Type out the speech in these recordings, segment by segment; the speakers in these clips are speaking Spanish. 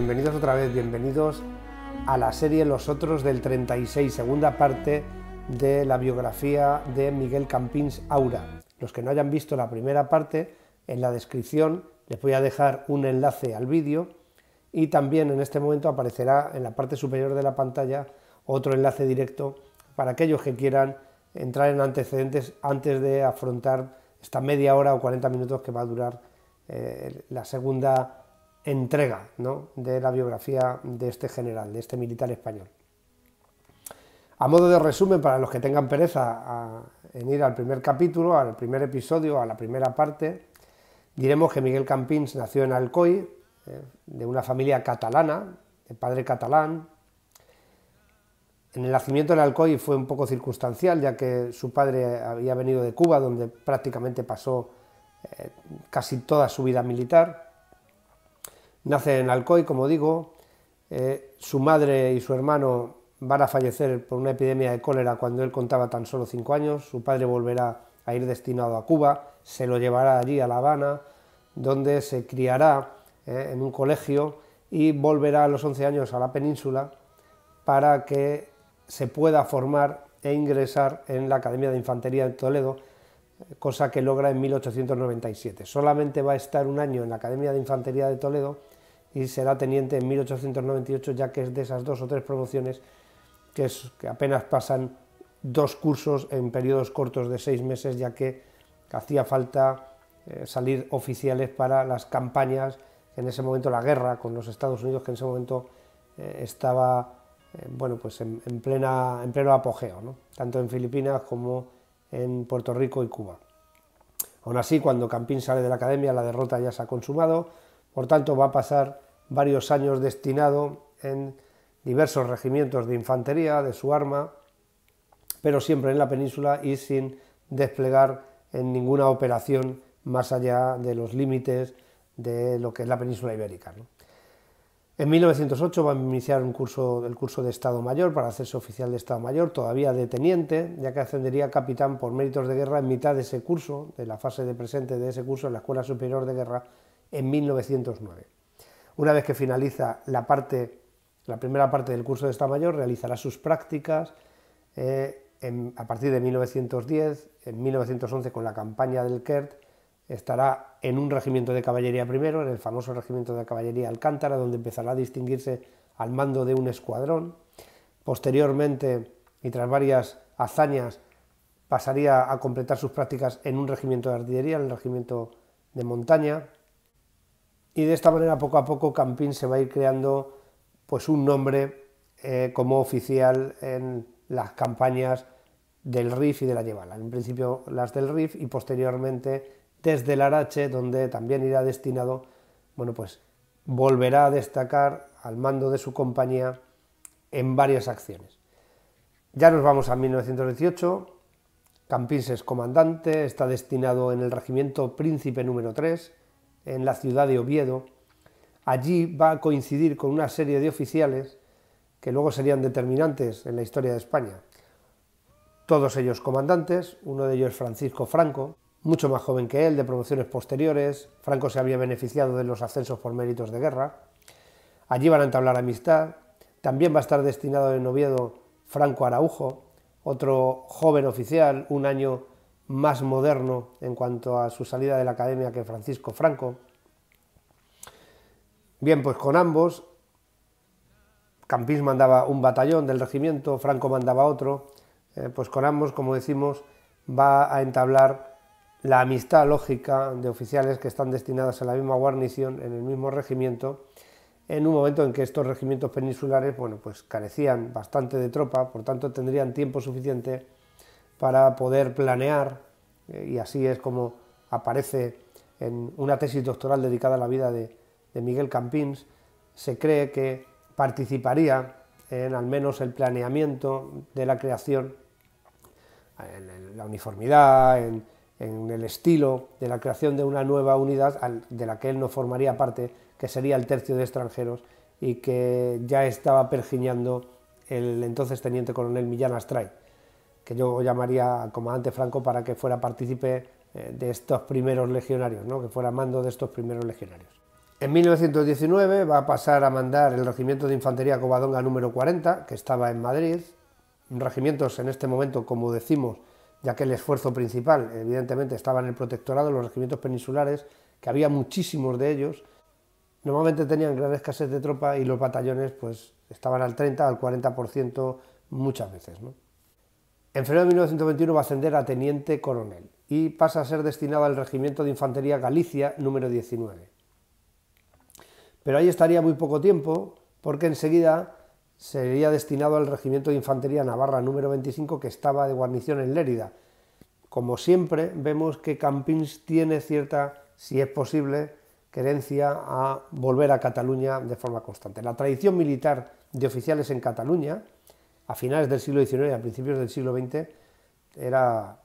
bienvenidos otra vez, bienvenidos a la serie Los Otros del 36, segunda parte de la biografía de Miguel Campins Aura. Los que no hayan visto la primera parte, en la descripción les voy a dejar un enlace al vídeo y también en este momento aparecerá en la parte superior de la pantalla otro enlace directo para aquellos que quieran entrar en antecedentes antes de afrontar esta media hora o 40 minutos que va a durar eh, la segunda entrega de la biografía de este general, de este militar español. A modo de resumen, para los que tengan pereza en ir al primer capítulo, al primer episodio, a la primera parte, diremos que Miguel Campins nació en Alcoy, eh, de una familia catalana, de padre catalán. En el nacimiento en Alcoy fue un poco circunstancial, ya que su padre había venido de Cuba, donde prácticamente pasó eh, casi toda su vida militar Nace en Alcoy, como digo, eh, su madre y su hermano van a fallecer por una epidemia de cólera cuando él contaba tan solo cinco años, su padre volverá a ir destinado a Cuba, se lo llevará allí a La Habana, donde se criará eh, en un colegio y volverá a los 11 años a la península para que se pueda formar e ingresar en la Academia de Infantería de Toledo, cosa que logra en 1897. Solamente va a estar un año en la Academia de Infantería de Toledo y será teniente en 1898, ya que es de esas dos o tres promociones que, apenas pasan dos cursos en periodos cortos de seis meses, ya que hacía falta eh, salir oficiales para las campañas, en ese momento la guerra con los Estados Unidos, que en ese momento eh, estaba eh, bueno, pues en, plena, en pleno apogeo, tanto en Filipinas como en Puerto Rico y Cuba. Aún así, cuando Campín sale de la academia, la derrota ya se ha consumado, por tanto, va a pasar varios años destinado en diversos regimientos de infantería, de su arma, pero siempre en la península y sin desplegar en ninguna operación más allá de los límites de lo que es la península ibérica. En 1908 va a iniciar el curso de Estado Mayor para hacerse oficial de Estado Mayor, todavía de teniente, ya que ascendería a capitán por méritos de guerra en mitad de ese curso, de la fase de presente de ese curso en la Escuela Superior de Guerra en 1909. Una vez que finaliza la, parte, la primera parte del curso de Estado Mayor, realizará sus prácticas eh, a partir de 1910, en 1911 con la campaña del Kert, estará en un regimiento de caballería primero, en el famoso regimiento de caballería Alcántara, donde empezará a distinguirse al mando de un escuadrón. Posteriormente, y tras varias hazañas, pasaría a completar sus prácticas en un regimiento de artillería, en el regimiento de montaña, y de esta manera poco a poco Campín se va a ir creando pues un nombre eh, como oficial en las campañas del RIF y de la Llevala. En principio las del RIF y posteriormente desde el Arache, donde también irá destinado, bueno, pues volverá a destacar al mando de su compañía en varias acciones. Ya nos vamos a 1918, Campín es comandante, está destinado en el regimiento Príncipe número 3, en la ciudad de Oviedo. Allí va a coincidir con una serie de oficiales que luego serían determinantes en la historia de España. Todos ellos comandantes, uno de ellos Francisco Franco, mucho más joven que él, de promociones posteriores. Franco se había beneficiado de los ascensos por méritos de guerra. Allí van a entablar amistad. También va a estar destinado en Oviedo Franco Araujo, otro joven oficial, un año más moderno en cuanto a su salida de la academia que Francisco Franco. Bien, pues con ambos, Campís mandaba un batallón del regimiento, Franco mandaba otro, eh, pues con ambos, como decimos, va a entablar la amistad lógica de oficiales que están destinados a la misma guarnición, en el mismo regimiento, en un momento en que estos regimientos peninsulares, bueno, pues carecían bastante de tropa, por tanto tendrían tiempo suficiente para poder planear, eh, y así es como aparece en una tesis doctoral dedicada a la vida de, Miguel Campins, se cree que participaría en al menos el planeamiento de la creación, en la uniformidad, en, en el estilo de la creación de una nueva unidad de la que él no formaría parte, que sería el tercio de extranjeros y que ya estaba pergiñando el entonces teniente coronel Millán Astray que yo llamaría comandante Franco para que fuera partícipe eh, de estos primeros legionarios, que fuera mando de estos primeros legionarios. En 1919 va a pasar a mandar el regimiento de infantería Covadonga número 40, que estaba en Madrid. Regimientos en este momento, como decimos, ya que el esfuerzo principal, evidentemente, estaba en el protectorado, los regimientos peninsulares, que había muchísimos de ellos, normalmente tenían gran escasez de tropa y los batallones pues, estaban al 30, al 40% muchas veces. ¿no? En febrero de 1921 va a ascender a teniente coronel y pasa a ser destinado al Regimiento de Infantería Galicia número 19. Pero ahí estaría muy poco tiempo porque enseguida sería destinado al Regimiento de Infantería Navarra número 25 que estaba de guarnición en Lérida. Como siempre vemos que Campins tiene cierta, si es posible, querencia a volver a Cataluña de forma constante. La tradición militar de oficiales en Cataluña, a finales del siglo XIX y a principios del siglo XX era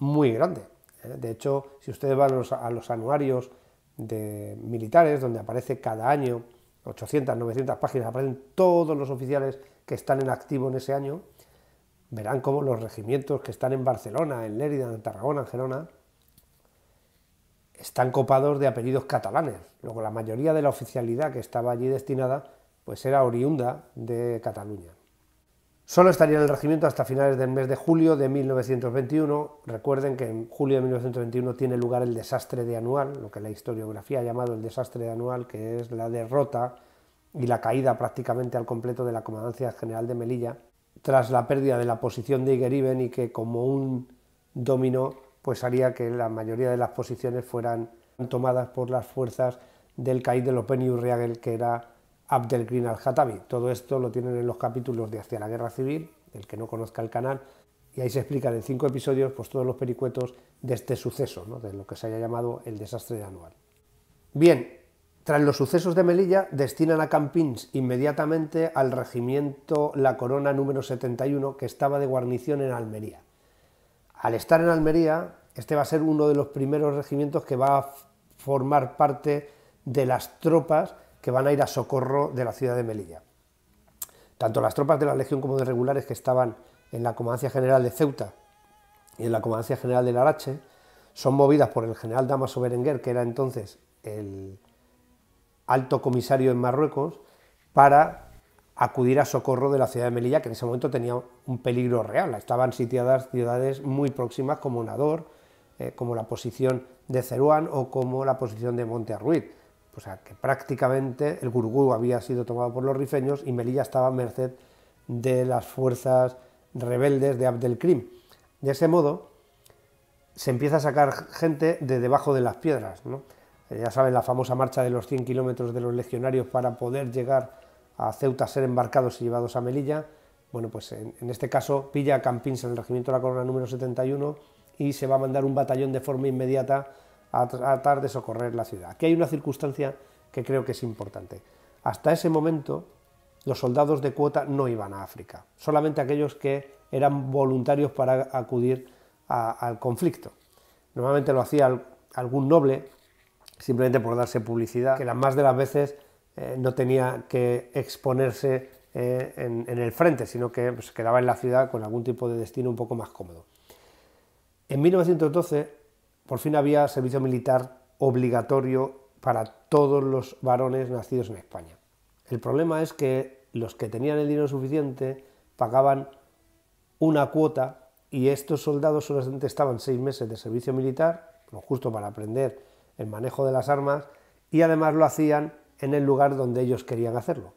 muy grande. ¿eh? De hecho, si ustedes van a los, anuarios de militares, donde aparece cada año 800, 900 páginas, aparecen todos los oficiales que están en activo en ese año, verán cómo los regimientos que están en Barcelona, en Lérida, en Tarragona, en Gerona, están copados de apellidos catalanes. Luego, la mayoría de la oficialidad que estaba allí destinada, pues era oriunda de Cataluña. Solo estaría en el regimiento hasta finales del mes de julio de 1921. Recuerden que en julio de 1921 tiene lugar el desastre de Anual, lo que la historiografía ha llamado el desastre de Anual, que es la derrota y la caída prácticamente al completo de la Comandancia General de Melilla, tras la pérdida de la posición de Igeriben y que como un dominó, pues haría que la mayoría de las posiciones fueran tomadas por las fuerzas del caído de Lopen Urriagel, que era green al-Hatabi. Todo esto lo tienen en los capítulos de Hacia la Guerra Civil, el que no conozca el canal, y ahí se explican en cinco episodios pues, todos los pericuetos de este suceso, de lo que se haya llamado el desastre de anual. Bien, tras los sucesos de Melilla, destinan a Campins inmediatamente al regimiento La Corona número 71, que estaba de guarnición en Almería. Al estar en Almería, este va a ser uno de los primeros regimientos que va a formar parte de las tropas que van a ir a socorro de la ciudad de Melilla. Tanto las tropas de la Legión como de regulares que estaban en la Comandancia General de Ceuta y en la Comandancia General de Larache son movidas por el general Damaso Berenguer, que era entonces el alto comisario en Marruecos, para acudir a socorro de la ciudad de Melilla, que en ese momento tenía un peligro real. Estaban sitiadas ciudades muy próximas como Nador, eh, como la posición de Ceruán o como la posición de Monte o sea, que prácticamente el Gurugú había sido tomado por los rifeños y Melilla estaba a merced de las fuerzas rebeldes de Abdelkrim. De ese modo, se empieza a sacar gente de debajo de las piedras. Ya saben, la famosa marcha de los 100 kilómetros de los legionarios para poder llegar a Ceuta, ser embarcados y llevados a Melilla. Bueno, pues en, este caso pilla a Campins en el regimiento de la corona número 71 y se va a mandar un batallón de forma inmediata a tratar de socorrer la ciudad. Aquí hay una circunstancia que creo que es importante. Hasta ese momento los soldados de cuota no iban a África, solamente aquellos que eran voluntarios para acudir al conflicto. Normalmente lo hacía algún noble, simplemente por darse publicidad, que las más de las veces eh, no tenía que exponerse eh, en, el frente, sino que pues, se quedaba en la ciudad con algún tipo de destino un poco más cómodo. En 1912 por fin había servicio militar obligatorio para todos los varones nacidos en España. El problema es que los que tenían el dinero suficiente pagaban una cuota y estos soldados solamente estaban seis meses de servicio militar, justo para aprender el manejo de las armas, y además lo hacían en el lugar donde ellos querían hacerlo.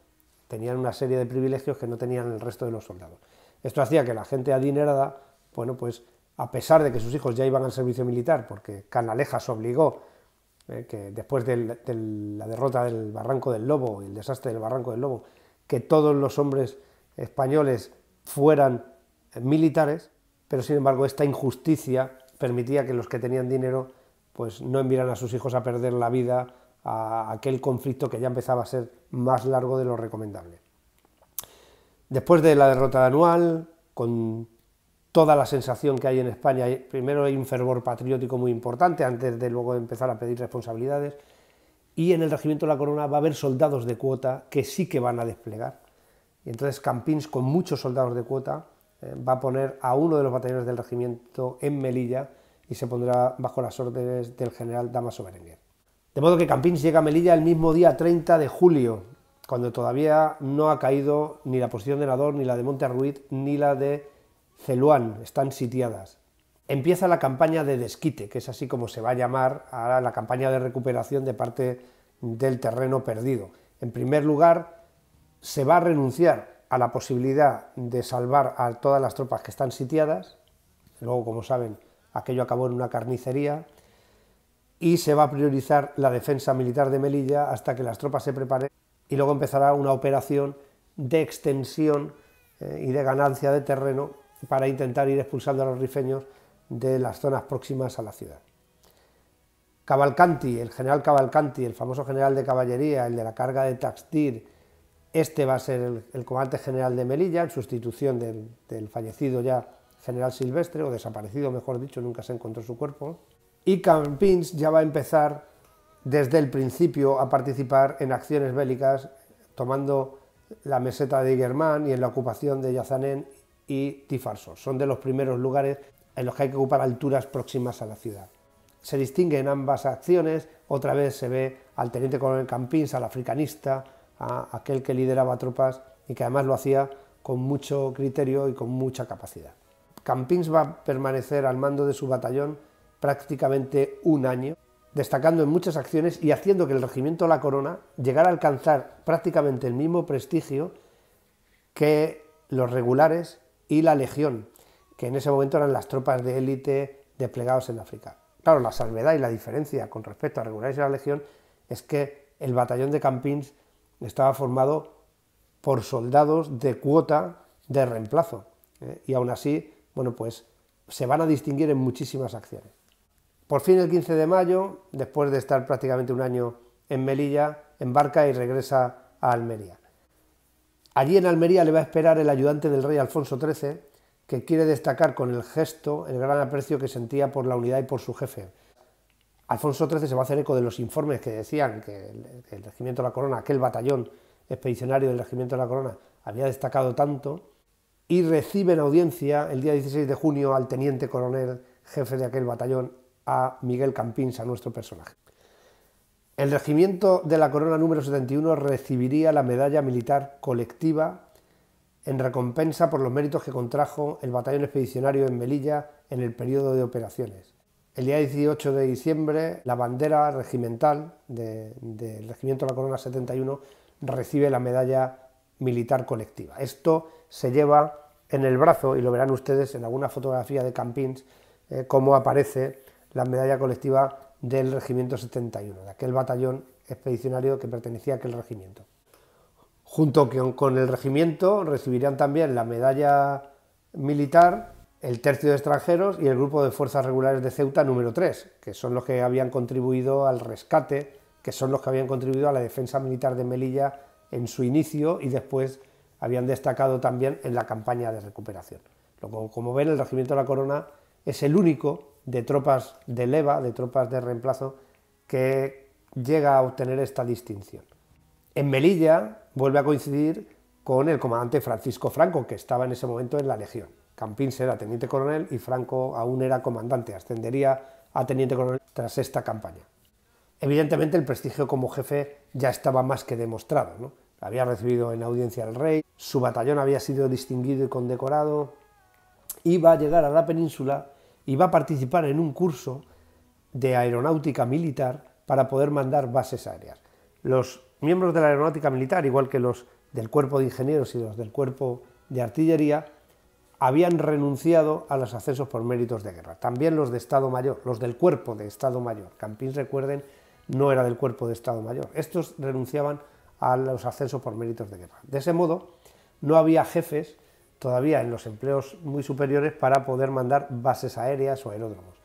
Tenían una serie de privilegios que no tenían el resto de los soldados. Esto hacía que la gente adinerada, bueno, pues a pesar de que sus hijos ya iban al servicio militar, porque Canalejas obligó eh, que después de la derrota del Barranco del Lobo y el desastre del Barranco del Lobo, que todos los hombres españoles fueran eh, militares, pero sin embargo esta injusticia permitía que los que tenían dinero pues no enviaran a sus hijos a perder la vida a aquel conflicto que ya empezaba a ser más largo de lo recomendable. Después de la derrota de Anual, con toda la sensación que hay en España. Eh, primero hay un fervor patriótico muy importante antes de luego empezar a pedir responsabilidades. Y en el Regimiento de la Corona va a haber soldados de cuota que sí que van a desplegar. Y entonces Campins, con muchos soldados de cuota, eh, va a poner a uno de los batallones del regimiento en Melilla y se pondrá bajo las órdenes del general Damaso Berenguer. De modo que Campins llega a Melilla el mismo día 30 de julio, cuando todavía no ha caído ni la posición de Nador, ni la de Monterruiz, ni la de Celuan, están sitiadas. Empieza la campaña de desquite, que es así como se va a llamar a la campaña de recuperación de parte del terreno perdido. En primer lugar, se va a renunciar a la posibilidad de salvar a todas las tropas que están sitiadas. Luego, como saben, aquello acabó en una carnicería. Y se va a priorizar la defensa militar de Melilla hasta que las tropas se preparen. Y luego empezará una operación de extensión eh, y de ganancia de terreno para intentar ir expulsando a los rifeños de las zonas próximas a la ciudad. Cavalcanti, el general Cavalcanti, el famoso general de caballería, el de la carga de Taxir, este va a ser el, comandante general de Melilla, en sustitución del, fallecido ya general Silvestre, o desaparecido, mejor dicho, nunca se encontró su cuerpo. Y Campins ya va a empezar desde el principio a participar en acciones bélicas, tomando la meseta de Guermán y en la ocupación de Yazanén y Tifarso. Son de los primeros lugares en los que hay que ocupar alturas próximas a la ciudad. Se distingue en ambas acciones, otra vez se ve al teniente coronel Campins, al africanista, a aquel que lideraba tropas y que además lo hacía con mucho criterio y con mucha capacidad. Campins va a permanecer al mando de su batallón prácticamente un año, destacando en muchas acciones y haciendo que el regimiento La Corona llegara a alcanzar prácticamente el mismo prestigio que los regulares y la Legión, que en ese momento eran las tropas de élite desplegados en África. Claro, la salvedad y la diferencia con respecto a Regulares la Legión es que el batallón de Campins estaba formado por soldados de cuota de reemplazo. ¿eh? Y aún así, bueno, pues se van a distinguir en muchísimas acciones. Por fin, el 15 de mayo, después de estar prácticamente un año en Melilla, embarca y regresa a Almería. Allí en Almería le va a esperar el ayudante del rey Alfonso XIII, que quiere destacar con el gesto el gran aprecio que sentía por la unidad y por su jefe. Alfonso XIII se va a hacer eco de los informes que decían que el, regimiento de la corona, aquel batallón expedicionario del regimiento de la corona, había destacado tanto, y recibe en audiencia el día 16 de junio al teniente coronel, jefe de aquel batallón, a Miguel Campins, a nuestro personaje. El regimiento de la Corona número 71 recibiría la medalla militar colectiva en recompensa por los méritos que contrajo el batallón expedicionario en Melilla en el periodo de operaciones. El día 18 de diciembre, la bandera regimental del regimiento de la Corona 71 recibe la medalla militar colectiva. Esto se lleva en el brazo, y lo verán ustedes en alguna fotografía de Campins, eh, cómo aparece la medalla colectiva del Regimiento 71, de aquel batallón expedicionario que pertenecía a aquel regimiento. Junto con el regimiento recibirían también la medalla militar, el tercio de extranjeros y el grupo de fuerzas regulares de Ceuta número 3, que son los que habían contribuido al rescate, que son los que habían contribuido a la defensa militar de Melilla en su inicio y después habían destacado también en la campaña de recuperación. como ven, el Regimiento de la Corona es el único de tropas de leva, de tropas de reemplazo, que llega a obtener esta distinción. En Melilla vuelve a coincidir con el comandante Francisco Franco, que estaba en ese momento en la Legión. Campín era teniente coronel y Franco aún era comandante, ascendería a teniente coronel tras esta campaña. Evidentemente el prestigio como jefe ya estaba más que demostrado. Había recibido en audiencia al rey, su batallón había sido distinguido y condecorado, iba a llegar a la península y va a participar en un curso de aeronáutica militar para poder mandar bases aéreas. Los miembros de la aeronáutica militar, igual que los del cuerpo de ingenieros y los del cuerpo de artillería, habían renunciado a los accesos por méritos de guerra. También los de Estado Mayor, los del cuerpo de Estado Mayor. Campins recuerden, no era del cuerpo de Estado Mayor. Estos renunciaban a los accesos por méritos de guerra. De ese modo, no había jefes todavía en los empleos muy superiores para poder mandar bases aéreas o aeródromos.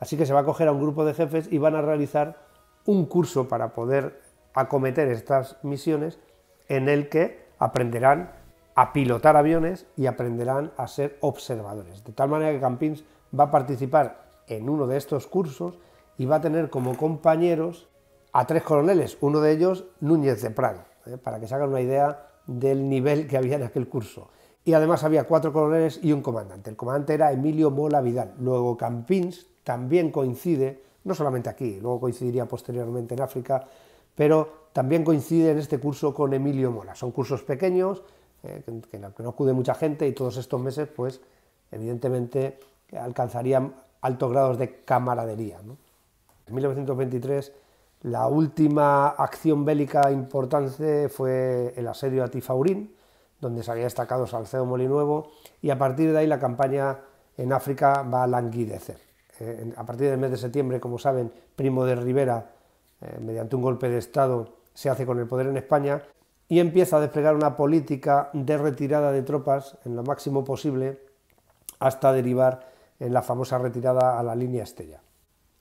Así que se va a coger a un grupo de jefes y van a realizar un curso para poder acometer estas misiones en el que aprenderán a pilotar aviones y aprenderán a ser observadores. De tal manera que Campins va a participar en uno de estos cursos y va a tener como compañeros a tres coroneles, uno de ellos Núñez de Prado, ¿eh? para que se hagan una idea del nivel que había en aquel curso y además había cuatro coroneles y un comandante. El comandante era Emilio Mola Vidal. Luego Campins también coincide, no solamente aquí, luego coincidiría posteriormente en África, pero también coincide en este curso con Emilio Mola. Son cursos pequeños, eh, que, no acude mucha gente y todos estos meses, pues evidentemente alcanzarían altos grados de camaradería. En 1923 la última acción bélica importante fue el asedio a Tifaurín, donde se había destacado Salcedo Molinuevo, y a partir de ahí la campaña en África va a languidecer. Eh, a partir del mes de septiembre, como saben, Primo de Rivera, eh, mediante un golpe de Estado, se hace con el poder en España y empieza a desplegar una política de retirada de tropas en lo máximo posible hasta derivar en la famosa retirada a la línea Estella.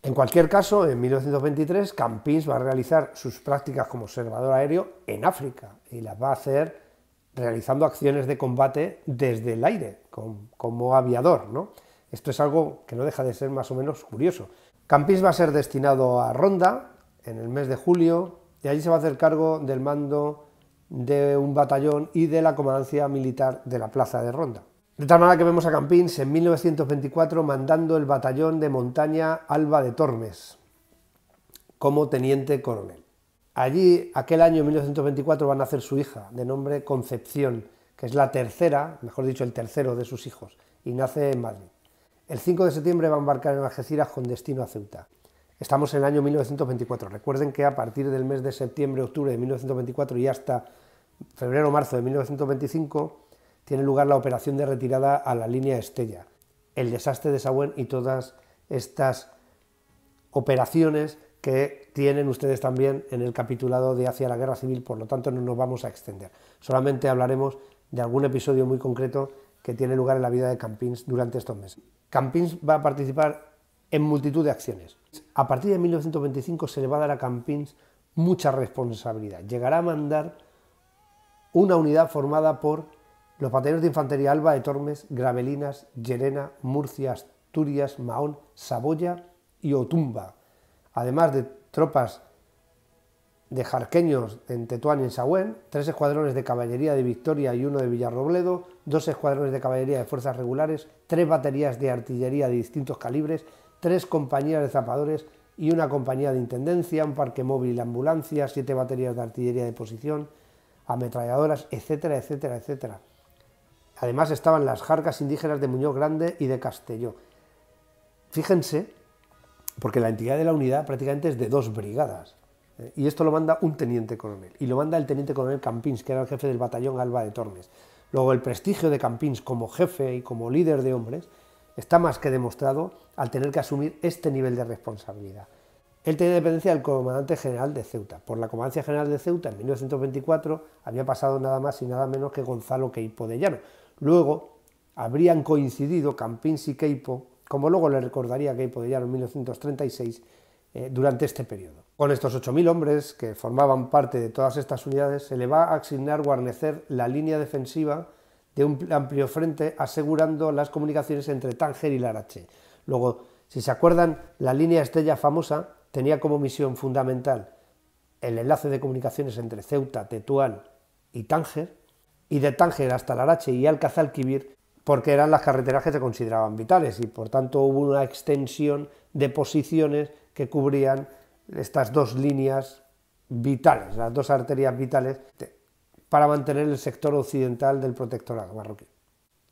En cualquier caso, en 1923 Campins va a realizar sus prácticas como observador aéreo en África y las va a hacer realizando acciones de combate desde el aire, como aviador. ¿no? Esto es algo que no deja de ser más o menos curioso. Campins va a ser destinado a Ronda en el mes de julio y allí se va a hacer cargo del mando de un batallón y de la comandancia militar de la plaza de Ronda. De tal manera que vemos a Campins en 1924 mandando el batallón de montaña Alba de Tormes como teniente coronel. Allí, aquel año 1924, va a nacer su hija, de nombre Concepción, que es la tercera, mejor dicho, el tercero de sus hijos, y nace en Madrid. El 5 de septiembre va a embarcar en Algeciras con destino a Ceuta. Estamos en el año 1924. Recuerden que a partir del mes de septiembre, octubre de 1924 y hasta febrero marzo de 1925 tiene lugar la operación de retirada a la línea Estella, el desastre de Sahuen y todas estas operaciones que tienen ustedes también en el capitulado de Hacia la Guerra Civil, por lo tanto no nos vamos a extender. Solamente hablaremos de algún episodio muy concreto que tiene lugar en la vida de Campins durante estos meses. Campins va a participar en multitud de acciones. A partir de 1925 se le va a dar a Campins mucha responsabilidad. Llegará a mandar una unidad formada por los batallones de infantería Alba de Tormes, Gravelinas, Llerena, Murcia, Asturias, Mahón, Saboya y Otumba, además de tropas de jarqueños en Tetuán y en Sahuén, tres escuadrones de caballería de Victoria y uno de Villarrobledo, dos escuadrones de caballería de fuerzas regulares, tres baterías de artillería de distintos calibres, tres compañías de zapadores y una compañía de intendencia, un parque móvil, ambulancia, siete baterías de artillería de posición, ametralladoras, etcétera, etcétera, etcétera. Además estaban las jarcas indígenas de Muñoz Grande y de Castello. Fíjense porque la entidad de la unidad prácticamente es de dos brigadas. ¿eh? Y esto lo manda un teniente coronel. Y lo manda el teniente coronel Campins, que era el jefe del batallón Alba de Tormes. Luego, el prestigio de Campins como jefe y como líder de hombres está más que demostrado al tener que asumir este nivel de responsabilidad. Él tenía dependencia del comandante general de Ceuta. Por la comandancia general de Ceuta, en 1924, había pasado nada más y nada menos que Gonzalo Queipo de Llano. Luego, habrían coincidido Campins y Queipo como luego le recordaría que podría en 1936 eh, durante este periodo. Con estos 8.000 hombres que formaban parte de todas estas unidades, se le va a asignar guarnecer la línea defensiva de un amplio frente asegurando las comunicaciones entre Tánger y Larache. Luego, si se acuerdan, la línea estrella famosa tenía como misión fundamental el enlace de comunicaciones entre Ceuta, Tetuán y Tánger, y de Tánger hasta Larache y Alcazalquivir porque eran las carreteras que se consideraban vitales y por tanto hubo una extensión de posiciones que cubrían estas dos líneas vitales, las dos arterias vitales, para mantener el sector occidental del protectorado marroquí.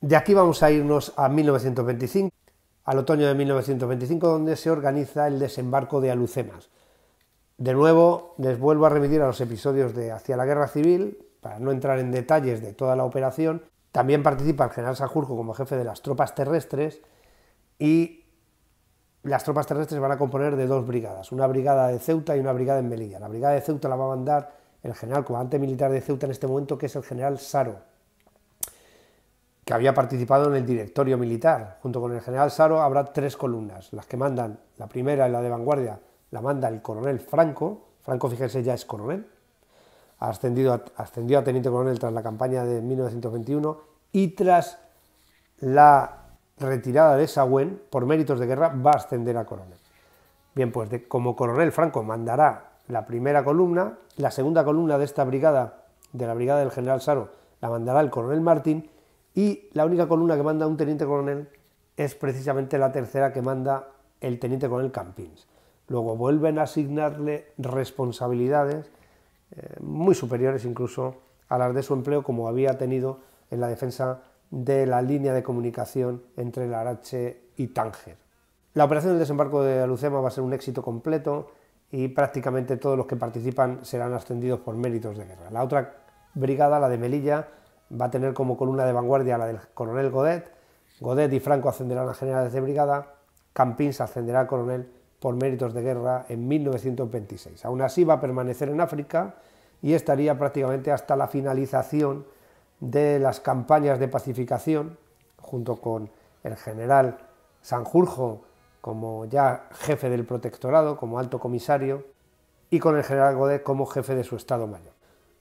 De aquí vamos a irnos a 1925, al otoño de 1925, donde se organiza el desembarco de Alucemas. De nuevo, les vuelvo a remitir a los episodios de Hacia la Guerra Civil, para no entrar en detalles de toda la operación, también participa el general Sanjurjo como jefe de las tropas terrestres y las tropas terrestres van a componer de dos brigadas, una brigada de Ceuta y una brigada en Melilla. La brigada de Ceuta la va a mandar el general comandante militar de Ceuta en este momento, que es el general Saro, que había participado en el directorio militar. Junto con el general Saro habrá tres columnas, las que mandan, la primera, la de vanguardia, la manda el coronel Franco, Franco fíjense ya es coronel, ascendido ascendió a teniente coronel tras la campaña de 1921 y tras la retirada de Sawen por méritos de guerra, va a ascender a coronel. Bien, pues como coronel Franco mandará la primera columna, la segunda columna de esta brigada, de la brigada del general Saro, la mandará el coronel Martín y la única columna que manda un teniente coronel es precisamente la tercera que manda el teniente coronel Campins. Luego vuelven a asignarle responsabilidades muy superiores incluso a las de su empleo como había tenido en la defensa de la línea de comunicación entre Larache y Tánger. La operación del desembarco de Alucema va a ser un éxito completo y prácticamente todos los que participan serán ascendidos por méritos de guerra. La otra brigada, la de Melilla, va a tener como columna de vanguardia la del coronel Godet. Godet y Franco ascenderán a generales de brigada, Campins ascenderá a coronel por méritos de guerra en 1926. Aún así va a permanecer en África y estaría prácticamente hasta la finalización de las campañas de pacificación, junto con el general Sanjurjo como ya jefe del protectorado, como alto comisario, y con el general Godet como jefe de su Estado Mayor.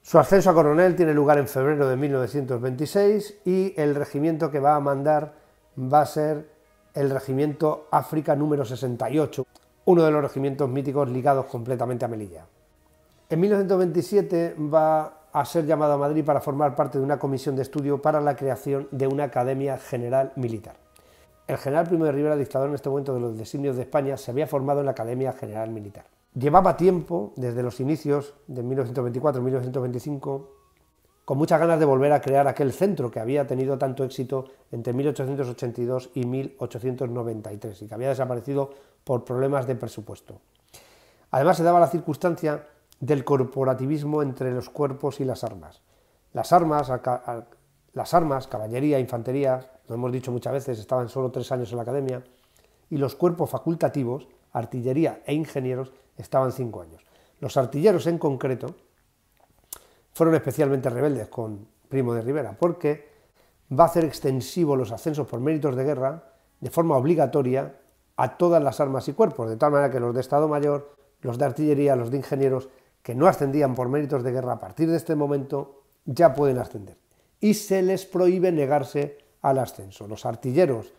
Su ascenso a coronel tiene lugar en febrero de 1926 y el regimiento que va a mandar va a ser el regimiento África número 68, uno de los regimientos míticos ligados completamente a Melilla. En 1927 va a ser llamado a Madrid para formar parte de una comisión de estudio para la creación de una academia general militar. El general Primo de Rivera, dictador en este momento de los designios de España, se había formado en la Academia General Militar. Llevaba tiempo, desde los inicios de 1924-1925, con muchas ganas de volver a crear aquel centro que había tenido tanto éxito entre 1882 y 1893 y que había desaparecido por problemas de presupuesto. Además se daba la circunstancia del corporativismo entre los cuerpos y las armas. Las armas, las armas, caballería, infantería, lo hemos dicho muchas veces, estaban solo tres años en la academia, y los cuerpos facultativos, artillería e ingenieros, estaban cinco años. Los artilleros en concreto fueron especialmente rebeldes con Primo de Rivera, porque va a hacer extensivo los ascensos por méritos de guerra de forma obligatoria a todas las armas y cuerpos, de tal manera que los de Estado Mayor, los de artillería, los de ingenieros, que no ascendían por méritos de guerra a partir de este momento, ya pueden ascender. Y se les prohíbe negarse al ascenso. Los artilleros,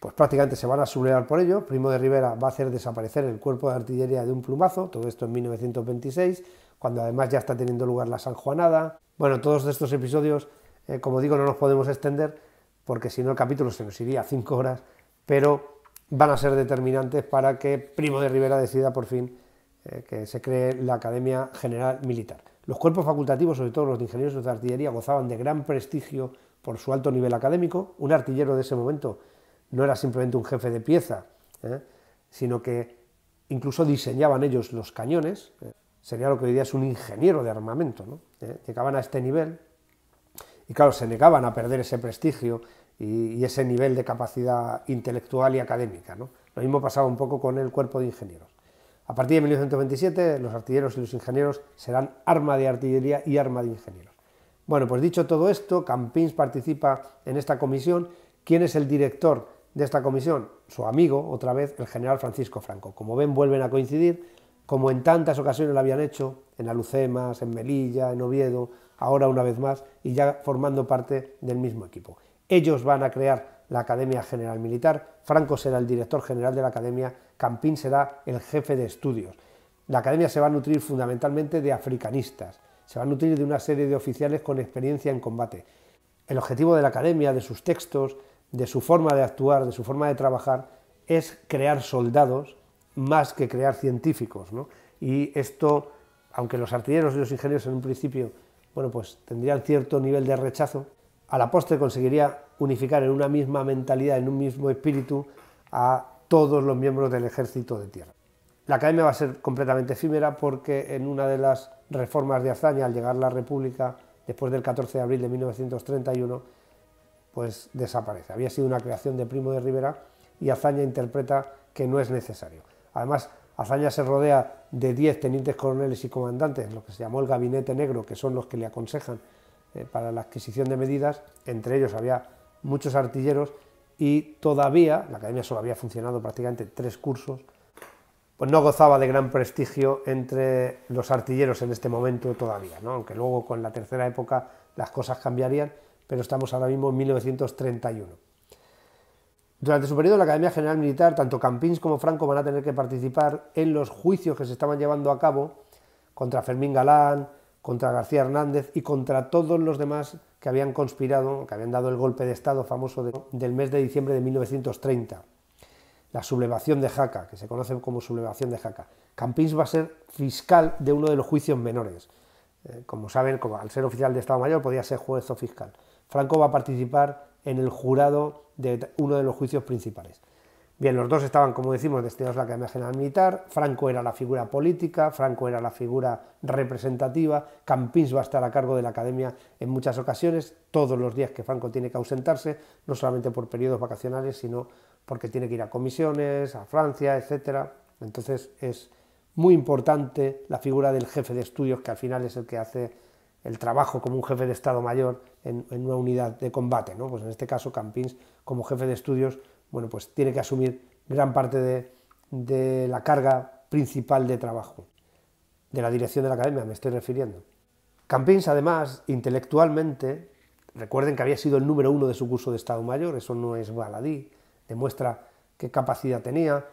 pues prácticamente se van a sublevar por ello. Primo de Rivera va a hacer desaparecer el cuerpo de artillería de un plumazo, todo esto en 1926, cuando además ya está teniendo lugar la San Juanada, Bueno, todos estos episodios, eh, como digo, no los podemos extender porque si no el capítulo se nos iría a cinco horas, pero van a ser determinantes para que Primo de Rivera decida por fin eh, que se cree la Academia General Militar. Los cuerpos facultativos, sobre todo los de ingenieros de artillería, gozaban de gran prestigio por su alto nivel académico. Un artillero de ese momento no era simplemente un jefe de pieza, eh, sino que incluso diseñaban ellos los cañones. Eh, sería lo que hoy día es un ingeniero de armamento. Llegaban a este nivel y, claro, se negaban a perder ese prestigio y, ese nivel de capacidad intelectual y académica. ¿no? Lo mismo pasaba un poco con el cuerpo de ingenieros. A partir de 1927, los artilleros y los ingenieros serán arma de artillería y arma de ingenieros. Bueno, pues dicho todo esto, Campins participa en esta comisión. ¿Quién es el director de esta comisión? Su amigo, otra vez, el general Francisco Franco. Como ven, vuelven a coincidir, como en tantas ocasiones lo habían hecho, en Alucemas, en Melilla, en Oviedo, ahora una vez más, y ya formando parte del mismo equipo. Ellos van a crear la Academia General Militar, Franco será el director general de la Academia, Campín será el jefe de estudios. La Academia se va a nutrir fundamentalmente de africanistas, se va a nutrir de una serie de oficiales con experiencia en combate. El objetivo de la Academia, de sus textos, de su forma de actuar, de su forma de trabajar, es crear soldados más que crear científicos. Y esto, aunque los artilleros y los ingenieros en un principio, bueno, pues tendrían cierto nivel de rechazo, a la postre conseguiría unificar en una misma mentalidad, en un mismo espíritu, a todos los miembros del ejército de tierra. La academia va a ser completamente efímera porque en una de las reformas de Azaña, al llegar la República, después del 14 de abril de 1931, pues desaparece. Había sido una creación de Primo de Rivera y Azaña interpreta que no es necesario. Además, Azaña se rodea de 10 tenientes coroneles y comandantes, lo que se llamó el gabinete negro, que son los que le aconsejan eh, para la adquisición de medidas, entre ellos había muchos artilleros y todavía, la academia solo había funcionado prácticamente tres cursos, pues no gozaba de gran prestigio entre los artilleros en este momento todavía, ¿no? aunque luego con la tercera época las cosas cambiarían, pero estamos ahora mismo en 1931. Durante su periodo, la Academia General Militar, tanto Campins como Franco van a tener que participar en los juicios que se estaban llevando a cabo contra Fermín Galán, contra García Hernández y contra todos los demás que habían conspirado, que habían dado el golpe de Estado famoso del mes de diciembre de 1930, la sublevación de Jaca, que se conoce como sublevación de Jaca. Campins va a ser fiscal de uno de los juicios menores. Eh, como saben, como al ser oficial de Estado Mayor podía ser juez o fiscal. Franco va a participar en el jurado de uno de los juicios principales. Bien, los dos estaban, como decimos, destinados a la Academia General Militar, Franco era la figura política, Franco era la figura representativa, Campins va a estar a cargo de la Academia en muchas ocasiones, todos los días que Franco tiene que ausentarse, no solamente por periodos vacacionales, sino porque tiene que ir a comisiones, a Francia, etc. Entonces es muy importante la figura del jefe de estudios, que al final es el que hace el trabajo como un jefe de Estado Mayor en, una unidad de combate. Pues en este caso, Campins, como jefe de estudios, bueno, pues tiene que asumir gran parte de, de la carga principal de trabajo, de la dirección de la academia, me estoy refiriendo. Campins, además, intelectualmente, recuerden que había sido el número uno de su curso de Estado Mayor, eso no es baladí, demuestra qué capacidad tenía,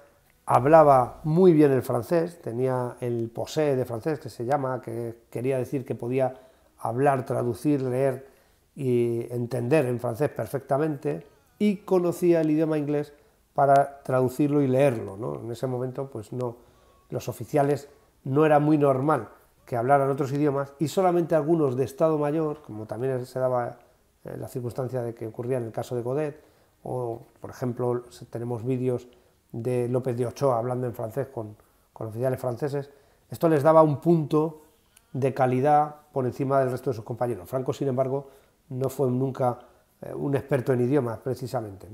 hablaba muy bien el francés, tenía el posé de francés que se llama, que quería decir que podía hablar, traducir, leer y entender en francés perfectamente, y conocía el idioma inglés para traducirlo y leerlo. ¿no? En ese momento, pues no, los oficiales no era muy normal que hablaran otros idiomas y solamente algunos de Estado Mayor, como también se daba eh, la circunstancia de que ocurría en el caso de Godet, o por ejemplo tenemos vídeos de López de Ochoa hablando en francés con, con oficiales franceses, esto les daba un punto de calidad por encima del resto de sus compañeros. Franco, sin embargo, no fue nunca eh, un experto en idiomas, precisamente.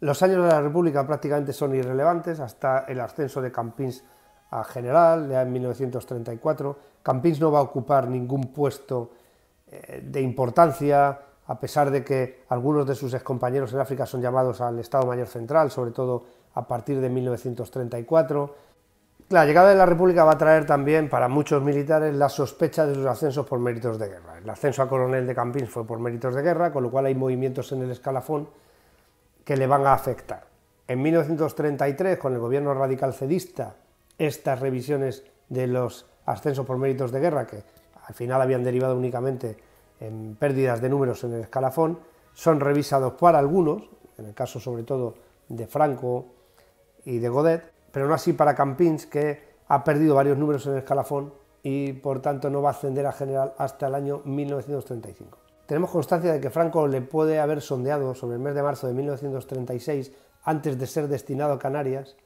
Los años de la República prácticamente son irrelevantes, hasta el ascenso de Campins a general, ya en 1934. Campins no va a ocupar ningún puesto eh, de importancia, a pesar de que algunos de sus excompañeros en África son llamados al Estado Mayor Central, sobre todo a partir de 1934. La llegada de la República va a traer también para muchos militares la sospecha de sus ascensos por méritos de guerra. El ascenso a coronel de Campins fue por méritos de guerra, con lo cual hay movimientos en el escalafón que le van a afectar. En 1933, con el gobierno radical cedista, estas revisiones de los ascensos por méritos de guerra, que al final habían derivado únicamente en pérdidas de números en el escalafón, son revisados para algunos, en el caso sobre todo de Franco y de Godet, pero no así para Campins, que ha perdido varios números en el escalafón y por tanto no va a ascender a general hasta el año 1935. Tenemos constancia de que Franco le puede haber sondeado sobre el mes de marzo de 1936, antes de ser destinado a Canarias,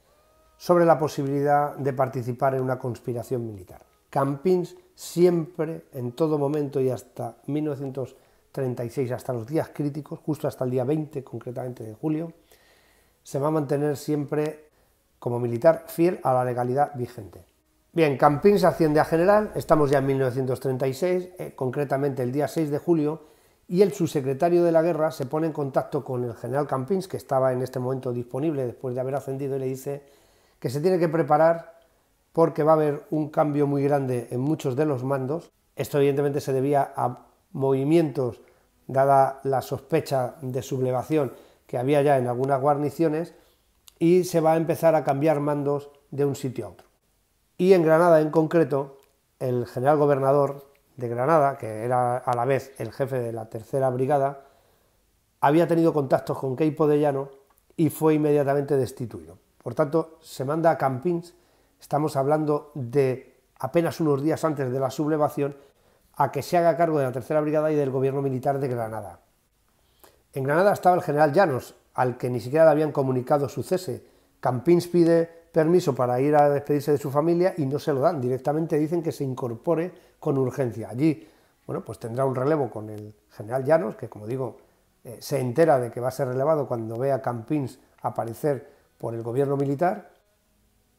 sobre la posibilidad de participar en una conspiración militar. Campins siempre, en todo momento y hasta 1936, hasta los días críticos, justo hasta el día 20 concretamente de julio, se va a mantener siempre como militar fiel a la legalidad vigente. Bien, Campins se asciende a general, estamos ya en 1936, eh, concretamente el día 6 de julio, y el subsecretario de la guerra se pone en contacto con el general Campins, que estaba en este momento disponible después de haber ascendido, y le dice que se tiene que preparar porque va a haber un cambio muy grande en muchos de los mandos. Esto evidentemente se debía a movimientos, dada la sospecha de sublevación que había ya en algunas guarniciones, y se va a empezar a cambiar mandos de un sitio a otro. Y en Granada en concreto, el general gobernador de Granada, que era a la vez el jefe de la tercera brigada, había tenido contactos con Keipo de Llano y fue inmediatamente destituido. Por tanto, se manda a Campins, estamos hablando de apenas unos días antes de la sublevación, a que se haga cargo de la tercera brigada y del gobierno militar de Granada. En Granada estaba el general Llanos, al que ni siquiera le habían comunicado su cese. Campins pide permiso para ir a despedirse de su familia y no se lo dan, directamente dicen que se incorpore con urgencia. Allí, bueno, pues tendrá un relevo con el general Llanos, que como digo, eh, se entera de que va a ser relevado cuando ve a Campins aparecer por el gobierno militar,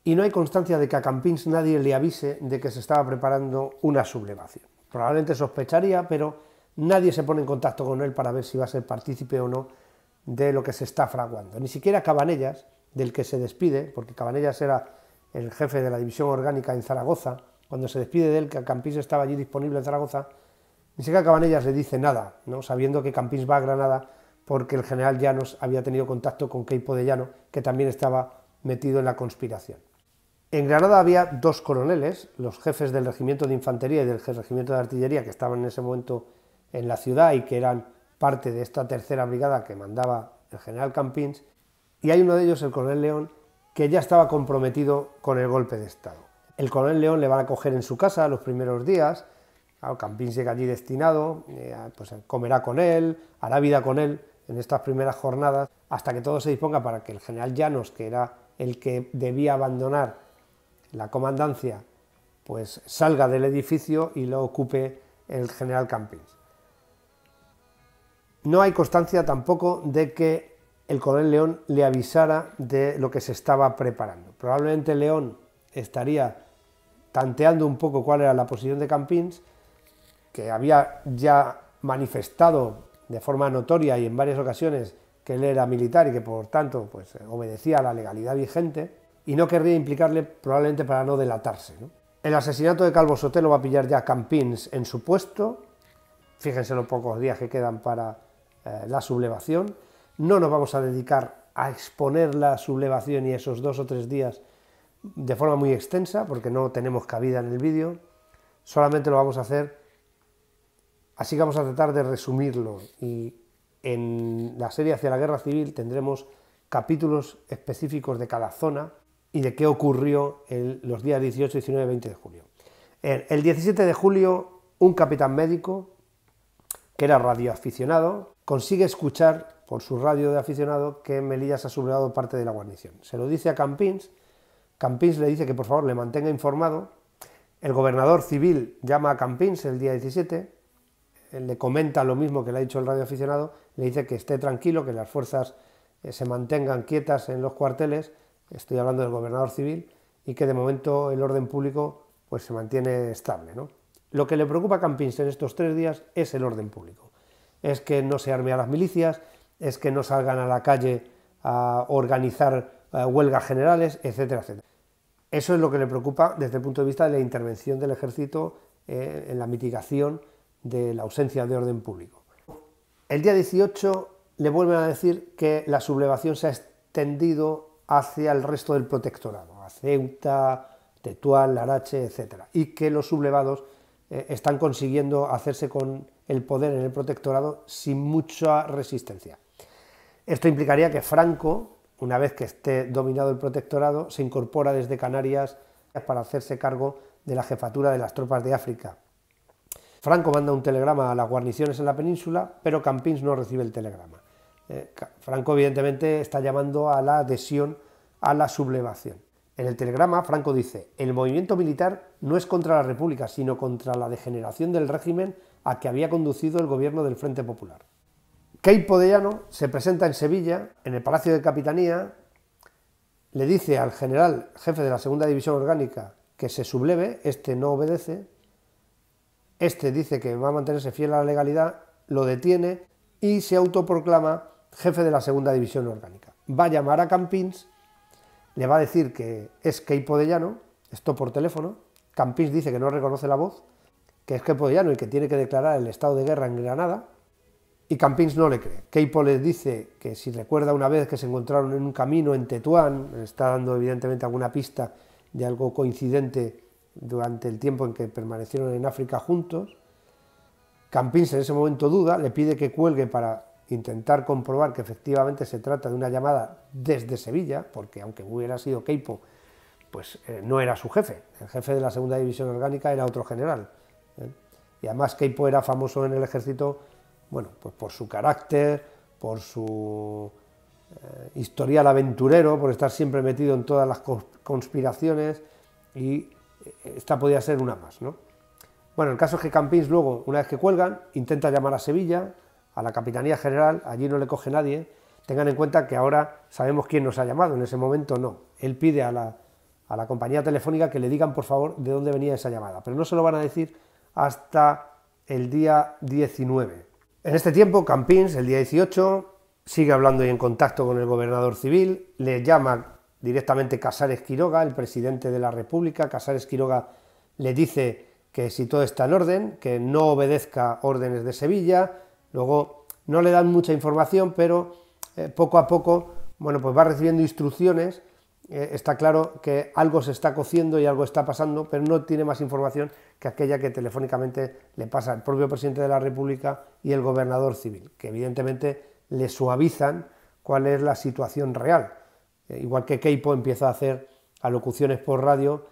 y no hay constancia de que a Campins nadie le avise de que se estaba preparando una sublevación. Probablemente sospecharía, pero nadie se pone en contacto con él para ver si va a ser partícipe o no de lo que se está fraguando. Ni siquiera Cabanellas, del que se despide, porque Cabanellas era el jefe de la división orgánica en Zaragoza, cuando se despide de él, que Campins estaba allí disponible en Zaragoza, ni siquiera Cabanellas le dice nada, ¿no? sabiendo que Campins va a Granada porque el general Llanos había tenido contacto con Keipo de Llano, que también estaba metido en la conspiración. En Granada había dos coroneles, los jefes del regimiento de infantería y del regimiento de artillería, que estaban en ese momento en la ciudad y que eran parte de esta tercera brigada que mandaba el general Campins, y hay uno de ellos, el coronel León, que ya estaba comprometido con el golpe de Estado. El coronel León le van a coger en su casa los primeros días, Campins llega allí destinado, eh, pues comerá con él, hará vida con él en estas primeras jornadas, hasta que todo se disponga para que el general Llanos, que era el que debía abandonar la comandancia, pues salga del edificio y lo ocupe el general Campins. No hay constancia tampoco de que el coronel León le avisara de lo que se estaba preparando. Probablemente León estaría tanteando un poco cuál era la posición de Campins, que había ya manifestado de forma notoria y en varias ocasiones que él era militar y que por tanto pues, eh, obedecía a la legalidad vigente, y no querría implicarle probablemente para no delatarse. El asesinato de Calvo Sotelo va a pillar ya Campins en su puesto, fíjense los pocos días que quedan para eh, la sublevación. No nos vamos a dedicar a exponer la sublevación y esos dos o tres días de forma muy extensa, porque no tenemos cabida en el vídeo. Solamente lo vamos a hacer, así que vamos a tratar de resumirlo. Y en la serie hacia la guerra civil tendremos capítulos específicos de cada zona y de qué ocurrió en los días 18, 19 y 20 de julio. el 17 de julio, un capitán médico, que era radioaficionado, consigue escuchar por su radio de aficionado que Melillas ha sublevado parte de la guarnición. Se lo dice a Campins, Campins le dice que por favor le mantenga informado, el gobernador civil llama a Campins el día 17, le comenta lo mismo que le ha dicho el radio aficionado, le dice que esté tranquilo, que las fuerzas eh, se mantengan quietas en los cuarteles, estoy hablando del gobernador civil, y que de momento el orden público pues, se mantiene estable. ¿no? Lo que le preocupa a Campins en estos tres días es el orden público es que no se arme a las milicias, es que no salgan a la calle a organizar eh, huelgas generales, etcétera, Eso es lo que le preocupa desde el punto de vista de la intervención del ejército eh, en la mitigación de la ausencia de orden público. El día 18 le vuelven a decir que la sublevación se ha extendido hacia el resto del protectorado, a Ceuta, Tetuán, Larache, etc. Y que los sublevados eh, están consiguiendo hacerse con el poder en el protectorado sin mucha resistencia. Esto implicaría que Franco, una vez que esté dominado el protectorado, se incorpora desde Canarias para hacerse cargo de la jefatura de las tropas de África. Franco manda un telegrama a las guarniciones en la península, pero Campins no recibe el telegrama. Eh, Franco, evidentemente, está llamando a la adhesión a la sublevación. En el telegrama, Franco dice, el movimiento militar no es contra la República, sino contra la degeneración del régimen a que había conducido el gobierno del Frente Popular. Key Podellano se presenta en Sevilla, en el Palacio de Capitanía, le dice al general jefe de la Segunda División Orgánica que se subleve, este no obedece, este dice que va a mantenerse fiel a la legalidad, lo detiene y se autoproclama jefe de la Segunda División Orgánica. Va a llamar a Campins le va a decir que es Keipo de Llano, esto por teléfono, Campins dice que no reconoce la voz, que es Keipo de Llano y que tiene que declarar el estado de guerra en Granada, y Campins no le cree. Keipo le dice que si recuerda una vez que se encontraron en un camino en Tetuán, está dando evidentemente alguna pista de algo coincidente durante el tiempo en que permanecieron en África juntos, Campins en ese momento duda, le pide que cuelgue para intentar comprobar que efectivamente se trata de una llamada desde Sevilla, porque aunque hubiera sido Keipo, pues eh, no era su jefe. El jefe de la segunda división orgánica era otro general. ¿eh? Y además Keipo era famoso en el ejército, bueno, pues por su carácter, por su eh, historial aventurero, por estar siempre metido en todas las conspiraciones, y esta podía ser una más, ¿no? Bueno, el caso es que Campins luego, una vez que cuelgan, intenta llamar a Sevilla, a la Capitanía General, allí no le coge nadie, tengan en cuenta que ahora sabemos quién nos ha llamado, en ese momento no. Él pide a la, a la compañía telefónica que le digan por favor de dónde venía esa llamada, pero no se lo van a decir hasta el día 19. En este tiempo, Campins, el día 18, sigue hablando y en contacto con el gobernador civil, le llama directamente Casares Quiroga, el presidente de la República. Casares Quiroga le dice que si todo está en orden, que no obedezca órdenes de Sevilla, Luego no le dan mucha información, pero eh, poco a poco, bueno, pues va recibiendo instrucciones. Eh, está claro que algo se está cociendo y algo está pasando, pero no tiene más información que aquella que telefónicamente le pasa el propio presidente de la República y el gobernador civil, que evidentemente le suavizan cuál es la situación real. Eh, igual que Keipo empieza a hacer alocuciones por radio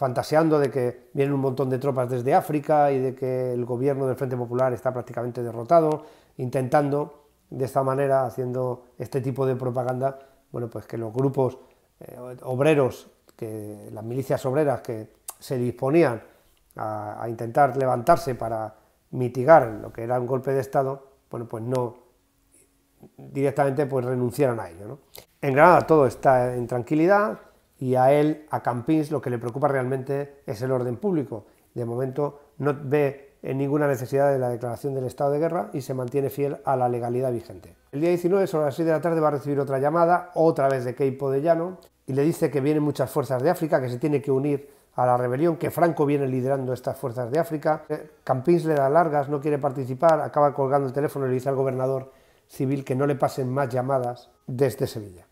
fantaseando de que vienen un montón de tropas desde África y de que el gobierno del Frente Popular está prácticamente derrotado, intentando de esta manera, haciendo este tipo de propaganda, bueno, pues que los grupos eh, obreros, que las milicias obreras que se disponían a, intentar levantarse para mitigar lo que era un golpe de Estado, bueno, pues no directamente pues renunciaron a ello. En Granada todo está en tranquilidad, y a él, a Campins, lo que le preocupa realmente es el orden público. De momento no ve eh, ninguna necesidad de la declaración del estado de guerra y se mantiene fiel a la legalidad vigente. El día 19, a las 6 de la tarde, va a recibir otra llamada, otra vez de Keipo de y le dice que vienen muchas fuerzas de África, que se tiene que unir a la rebelión, que Franco viene liderando estas fuerzas de África. Eh, Campins le da largas, no quiere participar, acaba colgando el teléfono y le dice al gobernador civil que no le pasen más llamadas desde Sevilla.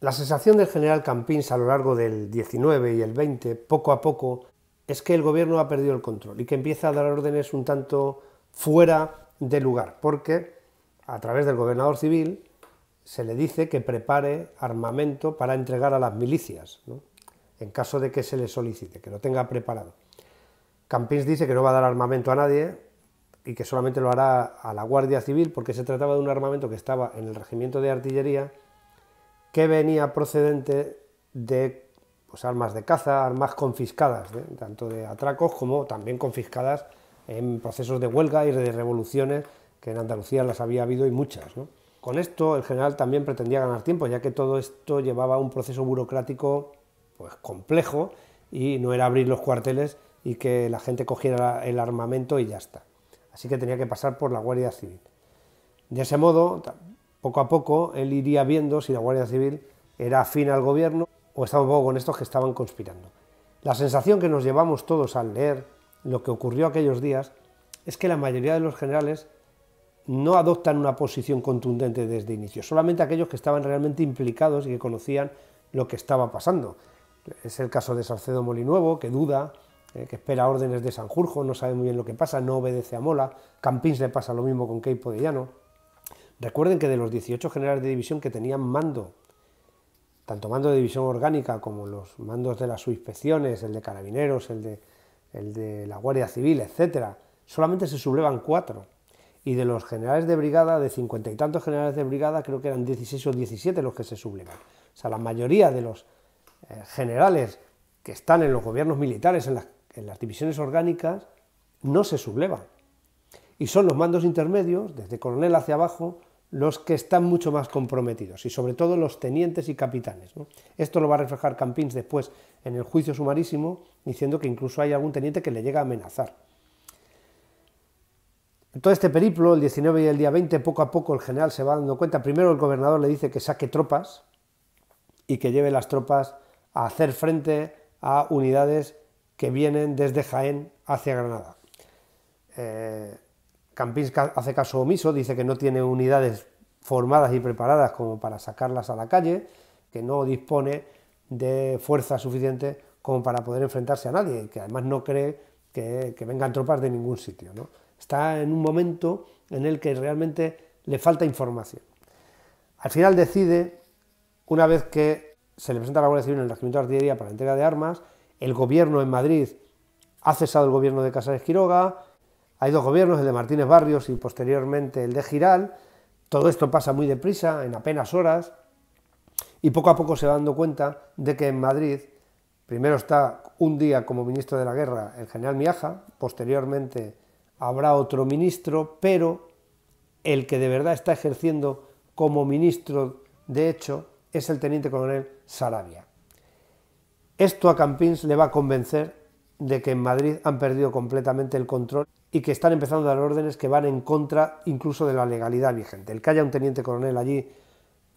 La sensación del general Campins a lo largo del 19 y el 20, poco a poco, es que el gobierno ha perdido el control y que empieza a dar órdenes un tanto fuera de lugar, porque a través del gobernador civil se le dice que prepare armamento para entregar a las milicias, en caso de que se le solicite, que lo tenga preparado. Campins dice que no va a dar armamento a nadie y que solamente lo hará a la Guardia Civil porque se trataba de un armamento que estaba en el regimiento de artillería que venía procedente de pues, armas de caza, armas confiscadas, ¿eh? tanto de atracos como también confiscadas en procesos de huelga y de revoluciones, que en Andalucía las había habido y muchas. Con esto el general también pretendía ganar tiempo, ya que todo esto llevaba un proceso burocrático pues, complejo y no era abrir los cuarteles y que la gente cogiera el armamento y ya está. Así que tenía que pasar por la Guardia Civil. De ese modo, poco a poco él iría viendo si la Guardia Civil era afín al gobierno o estaba un poco con estos que estaban conspirando. La sensación que nos llevamos todos al leer lo que ocurrió aquellos días es que la mayoría de los generales no adoptan una posición contundente desde inicio, solamente aquellos que estaban realmente implicados y que conocían lo que estaba pasando. Es el caso de Salcedo Molinuevo, que duda, eh, que espera órdenes de Sanjurjo, no sabe muy bien lo que pasa, no obedece a Mola, Campins le pasa lo mismo con Keipo de Llano. Recuerden que de los 18 generales de división que tenían mando, tanto mando de división orgánica como los mandos de las subinspecciones, el de carabineros, el de, la Guardia Civil, etc., solamente se sublevan cuatro. Y de los generales de brigada, de cincuenta y tantos generales de brigada, creo que eran 16 o 17 los que se sublevan. O sea, la mayoría de los eh, generales que están en los gobiernos militares, las, en las divisiones orgánicas, no se sublevan. Y son los mandos intermedios, desde coronel hacia abajo, los que están mucho más comprometidos y sobre todo los tenientes y capitanes. Esto lo va a reflejar Campins después en el juicio sumarísimo, diciendo que incluso hay algún teniente que le llega a amenazar. En todo este periplo, el 19 y el día 20, poco a poco el general se va dando cuenta. Primero el gobernador le dice que saque tropas y que lleve las tropas a hacer frente a unidades que vienen desde Jaén hacia Granada. Eh, Campins hace caso omiso, dice que no tiene unidades formadas y preparadas como para sacarlas a la calle, que no dispone de fuerza suficiente como para poder enfrentarse a nadie, que además no cree que, vengan tropas de ningún sitio. Está en un momento en el que realmente le falta información. Al final decide, una vez que se le presenta la Guardia Civil en el Regimiento de Artillería para la entrega de armas, el gobierno en Madrid ha cesado el gobierno de Casares Quiroga, hay dos gobiernos, el de Martínez Barrios y posteriormente el de Giral. Todo esto pasa muy deprisa, en apenas horas, y poco a poco se va dando cuenta de que en Madrid primero está un día como ministro de la guerra el general Miaja, posteriormente habrá otro ministro, pero el que de verdad está ejerciendo como ministro de hecho es el teniente coronel Sarabia. Esto a Campins le va a convencer de que en Madrid han perdido completamente el control y que están empezando a dar órdenes que van en contra incluso de la legalidad vigente. El que haya un teniente coronel allí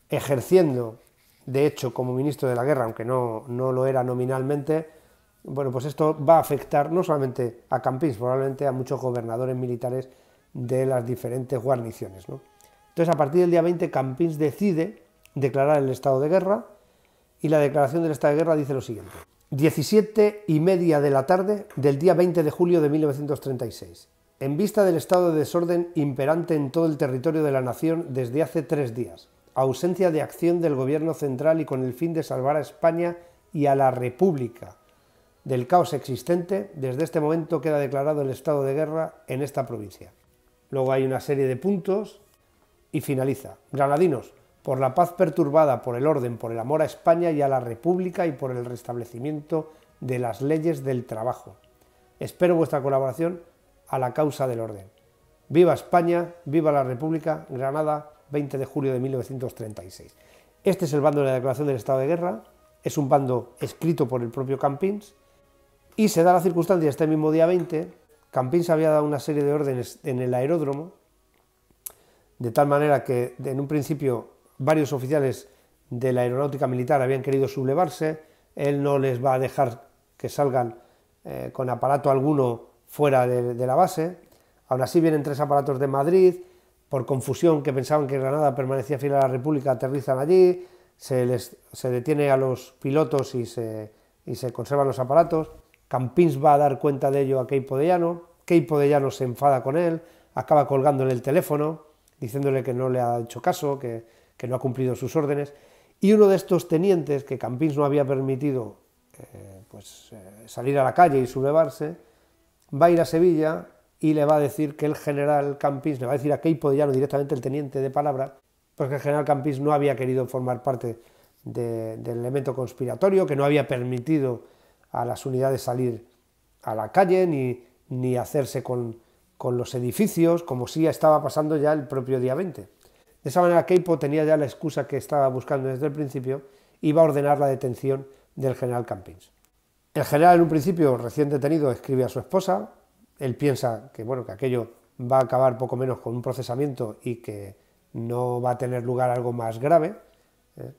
ejerciendo, de hecho, como ministro de la guerra, aunque no, lo era nominalmente, bueno, pues esto va a afectar no solamente a Campins, probablemente a muchos gobernadores militares de las diferentes guarniciones. Entonces, a partir del día 20, Campins decide declarar el estado de guerra y la declaración del estado de guerra dice lo siguiente. 17 y media de la tarde del día 20 de julio de 1936. En vista del estado de desorden imperante en todo el territorio de la nación desde hace tres días, ausencia de acción del gobierno central y con el fin de salvar a España y a la República del caos existente, desde este momento queda declarado el estado de guerra en esta provincia. Luego hay una serie de puntos y finaliza. Granadinos, por la paz perturbada, por el orden, por el amor a España y a la República y por el restablecimiento de las leyes del trabajo. Espero vuestra colaboración a la causa del orden. Viva España, viva la República, Granada, 20 de julio de 1936. Este es el bando de la declaración del estado de guerra, es un bando escrito por el propio Campins y se da la circunstancia este mismo día 20, Campins había dado una serie de órdenes en el aeródromo, de tal manera que en un principio varios oficiales de la aeronáutica militar habían querido sublevarse, él no les va a dejar que salgan eh, con aparato alguno fuera de, la base, aún así vienen tres aparatos de Madrid, por confusión que pensaban que Granada permanecía fiel a la República, aterrizan allí, se, les, detiene a los pilotos y se, y se conservan los aparatos, Campins va a dar cuenta de ello a Keipo de Llano, Keipo de Llano se enfada con él, acaba colgándole el teléfono, diciéndole que no le ha hecho caso, que, que no ha cumplido sus órdenes, y uno de estos tenientes que Campins no había permitido eh, pues, eh, salir a la calle y sublevarse, va a ir a Sevilla y le va a decir que el general Campins, le va a decir a Keipo de directamente el teniente de palabra, porque el general Campins no había querido formar parte del elemento conspiratorio, que no había permitido a las unidades salir a la calle ni, hacerse con, con los edificios, como si estaba pasando ya el propio día 20. De esa manera, Keipo tenía ya la excusa que estaba buscando desde el principio, y iba a ordenar la detención del general Campins. El general, en un principio recién detenido, escribe a su esposa, él piensa que, bueno, que aquello va a acabar poco menos con un procesamiento y que no va a tener lugar algo más grave, ¿eh?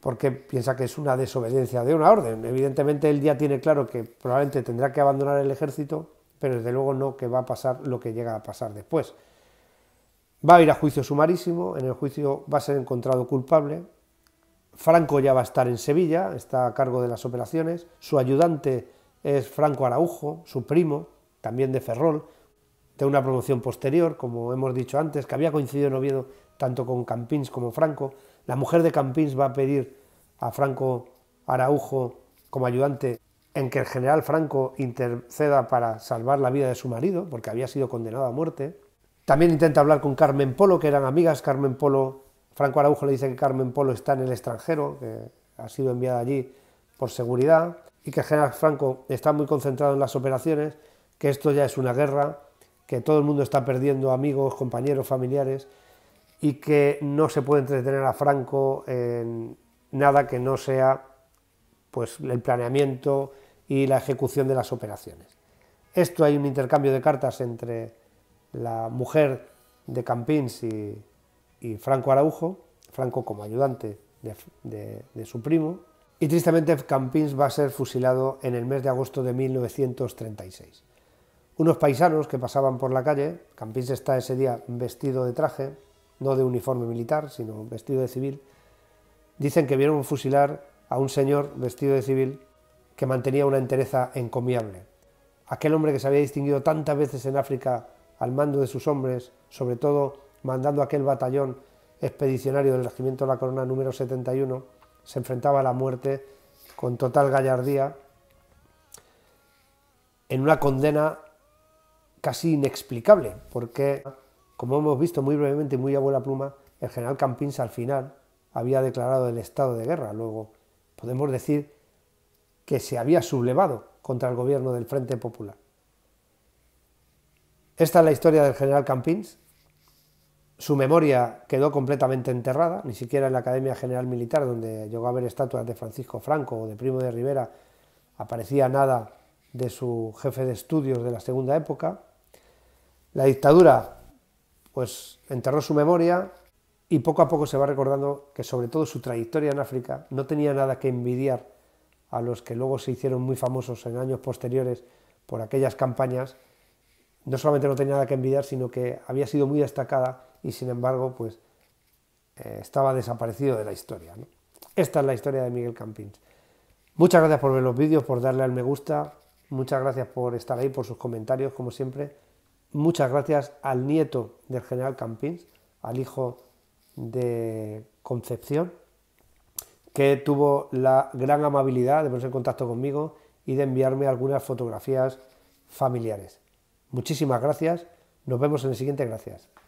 porque piensa que es una desobediencia de una orden. Evidentemente él ya tiene claro que probablemente tendrá que abandonar el ejército, pero desde luego no que va a pasar lo que llega a pasar después, Va a ir a juicio sumarísimo, en el juicio va a ser encontrado culpable. Franco ya va a estar en Sevilla, está a cargo de las operaciones. Su ayudante es Franco Araujo, su primo, también de Ferrol, de una promoción posterior, como hemos dicho antes, que había coincidido en Oviedo tanto con Campins como Franco. La mujer de Campins va a pedir a Franco Araujo como ayudante en que el general Franco interceda para salvar la vida de su marido, porque había sido condenado a muerte. También intenta hablar con Carmen Polo, que eran amigas. Carmen Polo, Franco Araujo le dice que Carmen Polo está en el extranjero, que ha sido enviada allí por seguridad, y que General Franco está muy concentrado en las operaciones, que esto ya es una guerra, que todo el mundo está perdiendo amigos, compañeros, familiares, y que no se puede entretener a Franco en nada que no sea pues, el planeamiento y la ejecución de las operaciones. Esto hay un intercambio de cartas entre la mujer de Campins y, Franco Araujo, Franco como ayudante de, de su primo, y tristemente Campins va a ser fusilado en el mes de agosto de 1936. Unos paisanos que pasaban por la calle, Campins está ese día vestido de traje, no de uniforme militar, sino vestido de civil, dicen que vieron fusilar a un señor vestido de civil que mantenía una entereza encomiable. Aquel hombre que se había distinguido tantas veces en África al mando de sus hombres, sobre todo mandando aquel batallón expedicionario del Regimiento de la Corona número 71, se enfrentaba a la muerte con total gallardía en una condena casi inexplicable, porque, como hemos visto muy brevemente y muy a buena pluma, el general Campins al final había declarado el estado de guerra. Luego podemos decir que se había sublevado contra el gobierno del Frente Popular. Esta es la historia del general Campins. Su memoria quedó completamente enterrada, ni siquiera en la Academia General Militar, donde llegó a haber estatuas de Francisco Franco o de Primo de Rivera, aparecía nada de su jefe de estudios de la segunda época. La dictadura, pues, enterró su memoria y poco a poco se va recordando que sobre todo su trayectoria en África no tenía nada que envidiar a los que luego se hicieron muy famosos en años posteriores por aquellas campañas no solamente no tenía nada que envidiar, sino que había sido muy destacada y sin embargo, pues eh, estaba desaparecido de la historia. Esta es la historia de Miguel Campins. Muchas gracias por ver los vídeos, por darle al me gusta, muchas gracias por estar ahí, por sus comentarios, como siempre. Muchas gracias al nieto del general Campins, al hijo de Concepción, que tuvo la gran amabilidad de ponerse en contacto conmigo y de enviarme algunas fotografías familiares. Muchísimas gracias. Nos vemos en el siguiente. Gracias.